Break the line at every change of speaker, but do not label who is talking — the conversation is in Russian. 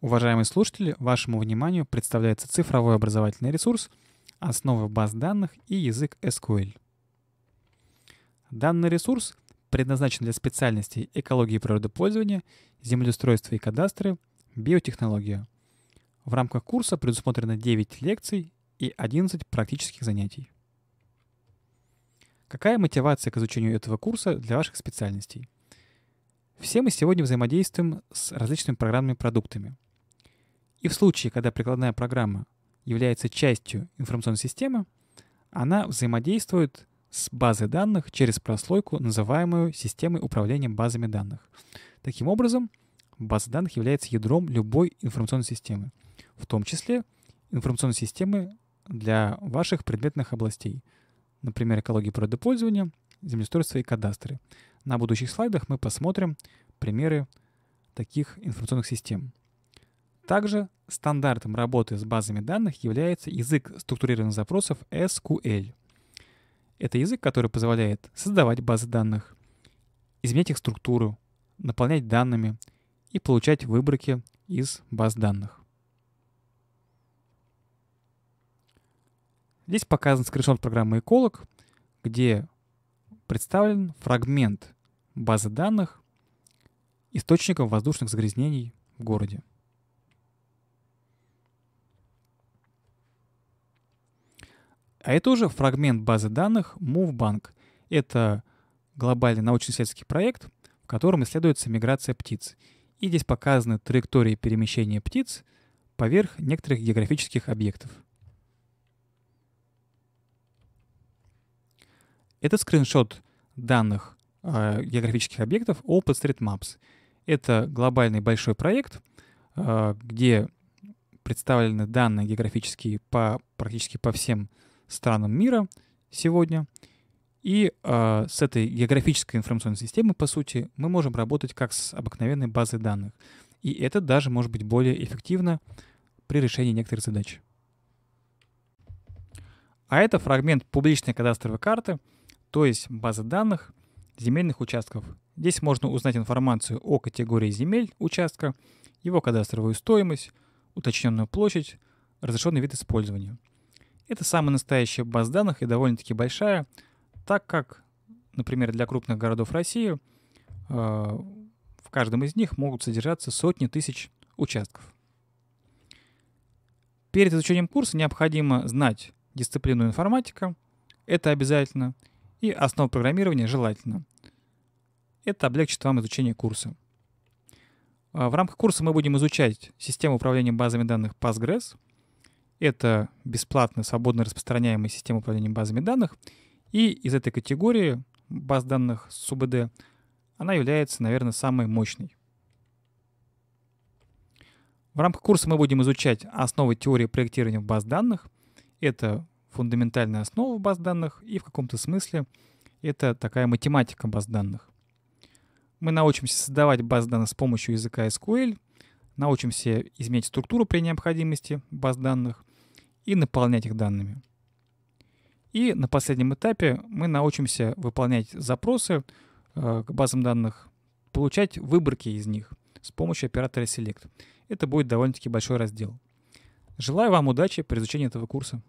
Уважаемые слушатели, вашему вниманию представляется цифровой образовательный ресурс «Основы баз данных и язык SQL». Данный ресурс предназначен для специальностей экологии и природопользования, землеустройства и кадастры, биотехнология. В рамках курса предусмотрено 9 лекций и 11 практических занятий. Какая мотивация к изучению этого курса для ваших специальностей? Все мы сегодня взаимодействуем с различными программными продуктами – и в случае, когда прикладная программа является частью информационной системы, она взаимодействует с базой данных через прослойку, называемую системой управления базами данных. Таким образом, база данных является ядром любой информационной системы, в том числе информационной системы для ваших предметных областей, например, экологии природопользования, землеустройства и кадастры. На будущих слайдах мы посмотрим примеры таких информационных систем. Также стандартом работы с базами данных является язык структурированных запросов SQL. Это язык, который позволяет создавать базы данных, изменять их структуру, наполнять данными и получать выборки из баз данных. Здесь показан скриншот программы «Эколог», где представлен фрагмент базы данных источников воздушных загрязнений в городе. А это уже фрагмент базы данных MoveBank. Это глобальный научно-исследовательский проект, в котором исследуется миграция птиц. И здесь показаны траектории перемещения птиц поверх некоторых географических объектов. Это скриншот данных э, географических объектов OpenStreetMaps. Это глобальный большой проект, э, где представлены данные географические по практически по всем э, странам мира сегодня. И э, с этой географической информационной системы, по сути, мы можем работать как с обыкновенной базой данных. И это даже может быть более эффективно при решении некоторых задач. А это фрагмент публичной кадастровой карты, то есть базы данных земельных участков. Здесь можно узнать информацию о категории земель участка, его кадастровую стоимость, уточненную площадь, разрешенный вид использования – это самая настоящая база данных и довольно-таки большая, так как, например, для крупных городов России э, в каждом из них могут содержаться сотни тысяч участков. Перед изучением курса необходимо знать дисциплину информатика, это обязательно, и основу программирования желательно. Это облегчит вам изучение курса. Э, в рамках курса мы будем изучать систему управления базами данных Postgres — это бесплатная свободно распространяемая система управления базами данных. И из этой категории баз данных с УБД она является, наверное, самой мощной. В рамках курса мы будем изучать основы теории проектирования баз данных. Это фундаментальная основа баз данных и в каком-то смысле это такая математика баз данных. Мы научимся создавать базы данных с помощью языка SQL, научимся изменять структуру при необходимости баз данных и наполнять их данными. И на последнем этапе мы научимся выполнять запросы э, к базам данных, получать выборки из них с помощью оператора Select. Это будет довольно-таки большой раздел. Желаю вам удачи при изучении этого курса.